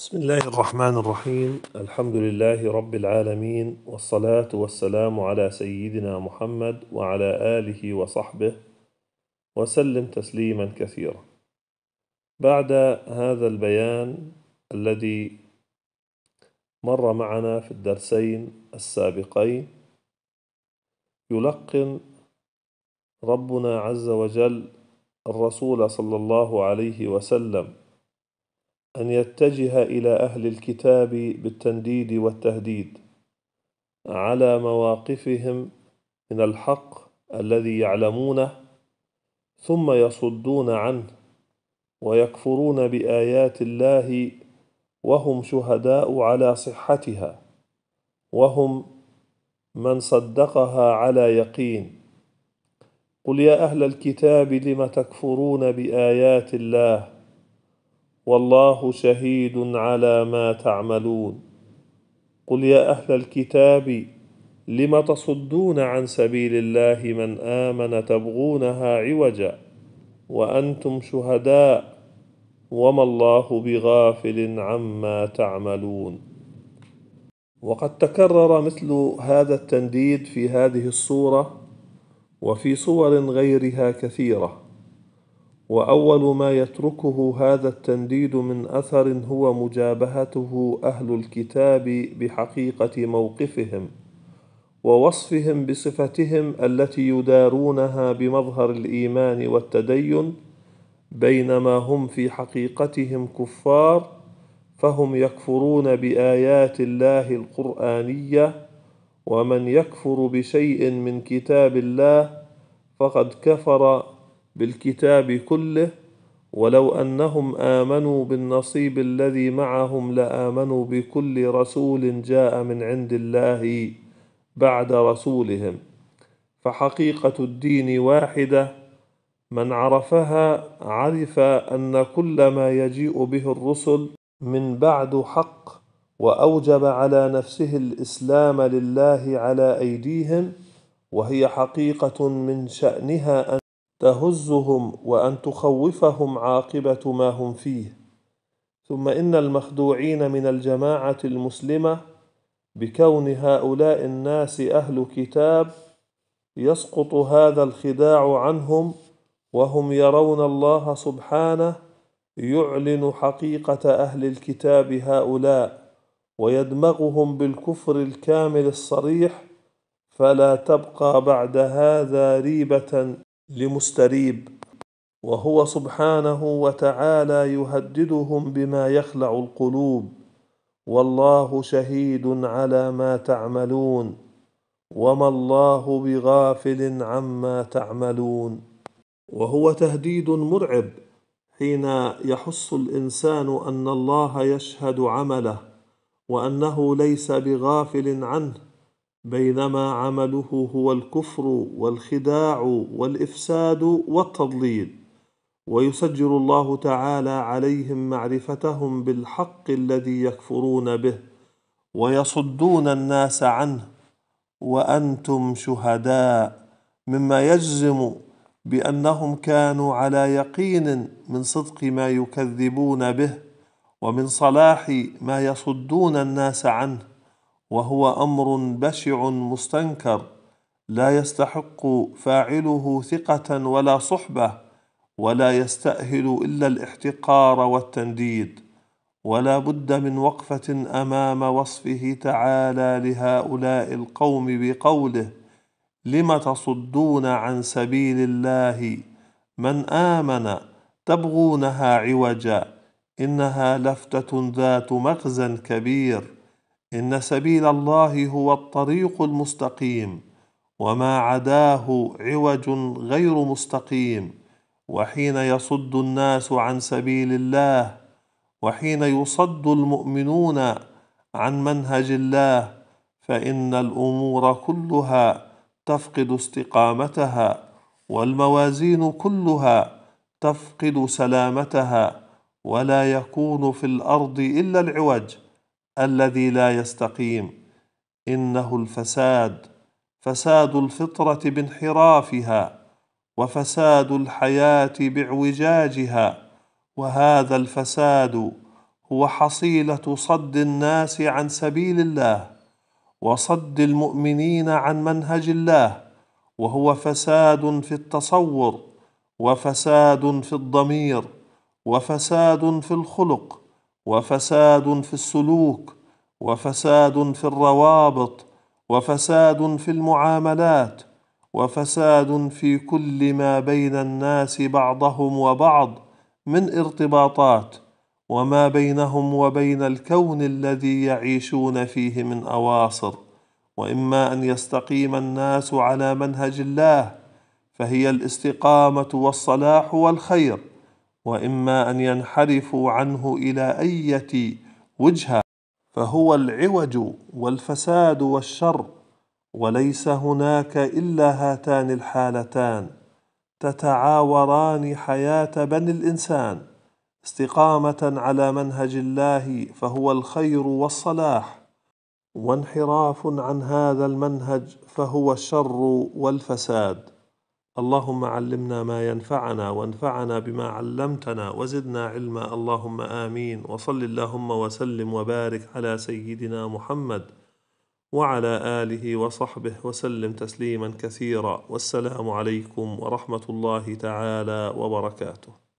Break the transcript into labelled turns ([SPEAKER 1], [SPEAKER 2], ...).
[SPEAKER 1] بسم الله الرحمن الرحيم الحمد لله رب العالمين والصلاة والسلام على سيدنا محمد وعلى آله وصحبه وسلم تسليما كثيرا بعد هذا البيان الذي مر معنا في الدرسين السابقين يلقن ربنا عز وجل الرسول صلى الله عليه وسلم أن يتجه إلى أهل الكتاب بالتنديد والتهديد على مواقفهم من الحق الذي يعلمونه ثم يصدون عنه ويكفرون بآيات الله وهم شهداء على صحتها وهم من صدقها على يقين قل يا أهل الكتاب لم تكفرون بآيات الله والله شهيد على ما تعملون قل يا أهل الكتاب لم تصدون عن سبيل الله من آمن تبغونها عوجا وأنتم شهداء وما الله بغافل عما تعملون وقد تكرر مثل هذا التنديد في هذه الصورة وفي صور غيرها كثيره وأول ما يتركه هذا التنديد من أثر هو مجابهته أهل الكتاب بحقيقة موقفهم ووصفهم بصفتهم التي يدارونها بمظهر الإيمان والتدين بينما هم في حقيقتهم كفار فهم يكفرون بآيات الله القرآنية ومن يكفر بشيء من كتاب الله فقد كفر بالكتاب كله ولو انهم امنوا بالنصيب الذي معهم لامنوا بكل رسول جاء من عند الله بعد رسولهم فحقيقه الدين واحده من عرفها عرف ان كل ما يجيء به الرسل من بعد حق واوجب على نفسه الاسلام لله على ايديهم وهي حقيقه من شانها ان تهزهم وأن تخوفهم عاقبة ما هم فيه ثم إن المخدوعين من الجماعة المسلمة بكون هؤلاء الناس أهل كتاب يسقط هذا الخداع عنهم وهم يرون الله سبحانه يعلن حقيقة أهل الكتاب هؤلاء ويدمغهم بالكفر الكامل الصريح فلا تبقى بعد هذا ريبة لمستريب وهو سبحانه وتعالى يهددهم بما يخلع القلوب والله شهيد على ما تعملون وما الله بغافل عما تعملون وهو تهديد مرعب حين يحس الانسان ان الله يشهد عمله وانه ليس بغافل عنه بينما عمله هو الكفر والخداع والافساد والتضليل ويسجل الله تعالى عليهم معرفتهم بالحق الذي يكفرون به ويصدون الناس عنه وانتم شهداء مما يجزم بانهم كانوا على يقين من صدق ما يكذبون به ومن صلاح ما يصدون الناس عنه وهو امر بشع مستنكر لا يستحق فاعله ثقه ولا صحبه ولا يستاهل الا الاحتقار والتنديد ولا بد من وقفه امام وصفه تعالى لهؤلاء القوم بقوله لم تصدون عن سبيل الله من امن تبغونها عوجا انها لفته ذات مغزى كبير ان سبيل الله هو الطريق المستقيم وما عداه عوج غير مستقيم وحين يصد الناس عن سبيل الله وحين يصد المؤمنون عن منهج الله فان الامور كلها تفقد استقامتها والموازين كلها تفقد سلامتها ولا يكون في الارض الا العوج الذي لا يستقيم انه الفساد فساد الفطره بانحرافها وفساد الحياه باعوجاجها وهذا الفساد هو حصيله صد الناس عن سبيل الله وصد المؤمنين عن منهج الله وهو فساد في التصور وفساد في الضمير وفساد في الخلق وفساد في السلوك وفساد في الروابط وفساد في المعاملات وفساد في كل ما بين الناس بعضهم وبعض من ارتباطات وما بينهم وبين الكون الذي يعيشون فيه من اواصر واما ان يستقيم الناس على منهج الله فهي الاستقامه والصلاح والخير واما ان ينحرفوا عنه الى ايه وجهه فهو العوج والفساد والشر وليس هناك الا هاتان الحالتان تتعاوران حياه بني الانسان استقامه على منهج الله فهو الخير والصلاح وانحراف عن هذا المنهج فهو الشر والفساد اللهم علمنا ما ينفعنا وانفعنا بما علمتنا وزدنا علما اللهم امين وصل اللهم وسلم وبارك على سيدنا محمد وعلى اله وصحبه وسلم تسليما كثيرا والسلام عليكم ورحمه الله تعالى وبركاته